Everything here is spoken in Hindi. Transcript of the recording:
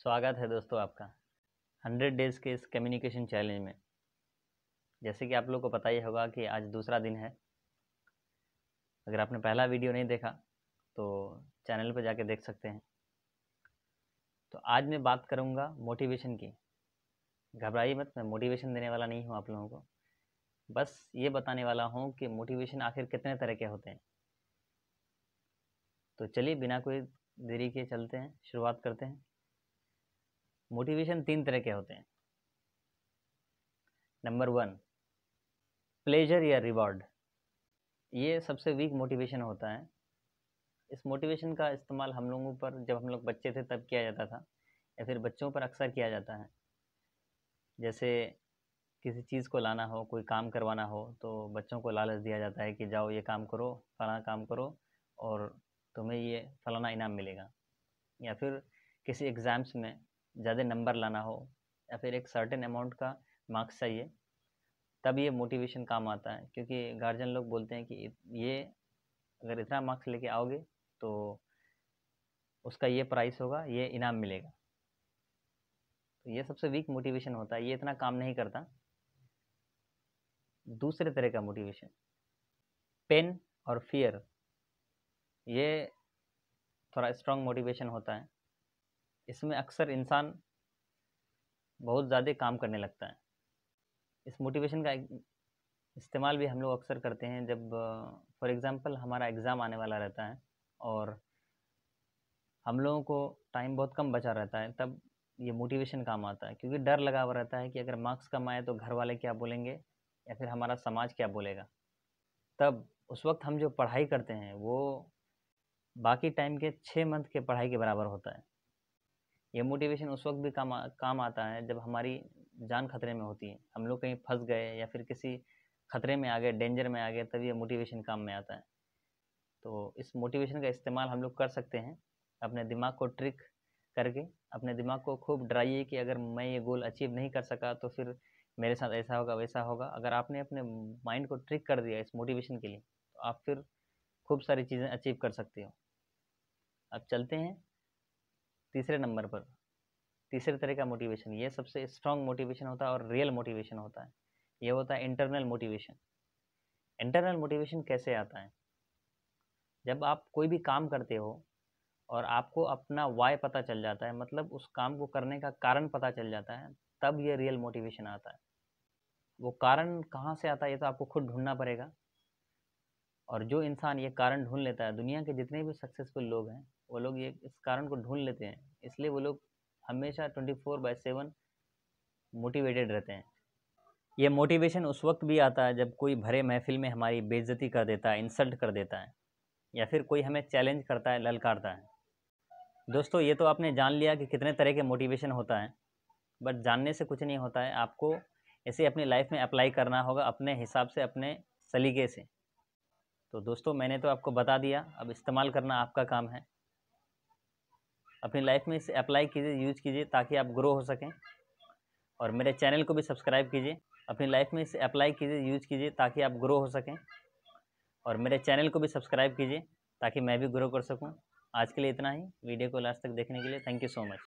स्वागत है दोस्तों आपका 100 डेज़ के इस कम्युनिकेशन चैलेंज में जैसे कि आप लोग को पता ही होगा कि आज दूसरा दिन है अगर आपने पहला वीडियो नहीं देखा तो चैनल पर जाके देख सकते हैं तो आज मैं बात करूँगा मोटिवेशन की घबराइए मत मैं मोटिवेशन देने वाला नहीं हूँ आप लोगों को बस ये बताने वाला हूँ कि मोटिवेशन आखिर कितने तरह के होते हैं तो चलिए बिना कोई देरी के चलते हैं शुरुआत करते हैं मोटिवेशन तीन तरह के होते हैं नंबर वन प्लेजर या रिवॉर्ड ये सबसे वीक मोटिवेशन होता है इस मोटिवेशन का इस्तेमाल हम लोगों पर जब हम लोग बच्चे थे तब किया जाता था या फिर बच्चों पर अक्सर किया जाता है जैसे किसी चीज़ को लाना हो कोई काम करवाना हो तो बच्चों को लालच दिया जाता है कि जाओ ये काम करो फलाना काम करो और तुम्हें ये फलाना इनाम मिलेगा या फिर किसी एग्ज़ाम्स में ज़्यादा नंबर लाना हो या फिर एक सर्टेन अमाउंट का मार्क्स चाहिए तब ये मोटिवेशन काम आता है क्योंकि गार्जियन लोग बोलते हैं कि ये अगर इतना मार्क्स लेके आओगे तो उसका ये प्राइस होगा ये इनाम मिलेगा तो ये सबसे वीक मोटिवेशन होता है ये इतना काम नहीं करता दूसरे तरह का मोटिवेशन पेन और फियर ये थोड़ा स्ट्रॉन्ग मोटिवेशन होता है इसमें अक्सर इंसान बहुत ज़्यादा काम करने लगता है इस मोटिवेशन का इस्तेमाल भी हम लोग अक्सर करते हैं जब फॉर एग्ज़ाम्पल हमारा एग्ज़ाम आने वाला रहता है और हम लोगों को टाइम बहुत कम बचा रहता है तब ये मोटिवेशन काम आता है क्योंकि डर लगा हुआ रहता है कि अगर मार्क्स कम आए तो घर वाले क्या बोलेंगे या फिर हमारा समाज क्या बोलेगा तब उस वक्त हम जो पढ़ाई करते हैं वो बाकी टाइम के छः मंथ के पढ़ाई के बराबर होता है ये मोटिवेशन उस वक्त भी काम आ, काम आता है जब हमारी जान खतरे में होती है हम लोग कहीं फंस गए या फिर किसी खतरे में आ गए डेंजर में आ गए तभी ये मोटिवेशन काम में आता है तो इस मोटिवेशन का इस्तेमाल हम लोग कर सकते हैं अपने दिमाग को ट्रिक करके अपने दिमाग को खूब डराइए कि अगर मैं ये गोल अचीव नहीं कर सका तो फिर मेरे साथ ऐसा होगा वैसा होगा अगर आपने अपने माइंड को ट्रिक कर दिया इस मोटिवेशन के लिए तो आप फिर खूब सारी चीज़ें अचीव कर सकते हो अब चलते हैं तीसरे नंबर पर तीसरे तरह का मोटिवेशन ये सबसे स्ट्रॉन्ग मोटिवेशन होता है और रियल मोटिवेशन होता है ये होता है इंटरनल मोटिवेशन इंटरनल मोटिवेशन कैसे आता है जब आप कोई भी काम करते हो और आपको अपना वाय पता चल जाता है मतलब उस काम को करने का कारण पता चल जाता है तब ये रियल मोटिवेशन आता है वो कारण कहाँ से आता है ये तो आपको खुद ढूंढना पड़ेगा और जो इंसान ये कारण ढूंढ लेता है दुनिया के जितने भी सक्सेसफुल लोग हैं वो लोग ये इस कारण को ढूंढ लेते हैं इसलिए वो लोग हमेशा twenty four by seven motivated रहते हैं ये मोटिवेशन उस वक्त भी आता है जब कोई भरे महफिल में हमारी बेइज्जती कर देता है इंसल्ट कर देता है या फिर कोई हमें चैलेंज करता है ललकारता है दोस्तों ये तो आपने जान लिया कि कितने तरह के मोटिवेशन होता है बट जानने से कुछ नहीं होता है आपको इसे अपनी लाइफ में अप्लाई करना होगा अपने हिसाब से अपने सलीके से तो दोस्तों मैंने तो आपको बता दिया अब इस्तेमाल करना आपका काम है अपनी लाइफ में इसे अप्लाई कीजिए यूज कीजिए ताकि आप ग्रो हो सकें और मेरे चैनल को भी सब्सक्राइब कीजिए अपनी लाइफ में इसे अप्लाई कीजिए यूज कीजिए ताकि आप ग्रो हो सकें और मेरे चैनल को भी सब्सक्राइब कीजिए ताकि मैं भी ग्रो कर सकूँ आज के लिए इतना ही वीडियो को लास्ट तक देखने के लिए थैंक यू सो मच